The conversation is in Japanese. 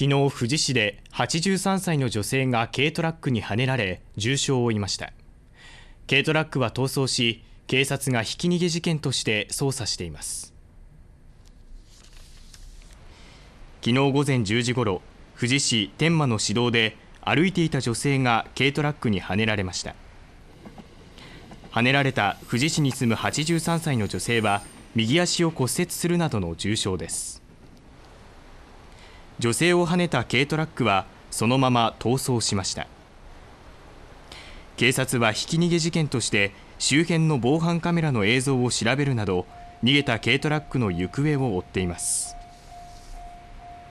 昨日、富士市で83歳の女性が軽トラックにはねられ重傷を負いました軽トラックは逃走し警察がひき逃げ事件として捜査しています昨日午前10時ごろ富士市天満の市道で歩いていた女性が軽トラックにはねられましたはねられた富士市に住む83歳の女性は右足を骨折するなどの重傷です女性をはねた軽トラックはそのまま逃走しました警察はひき逃げ事件として周辺の防犯カメラの映像を調べるなど逃げた軽トラックの行方を追っています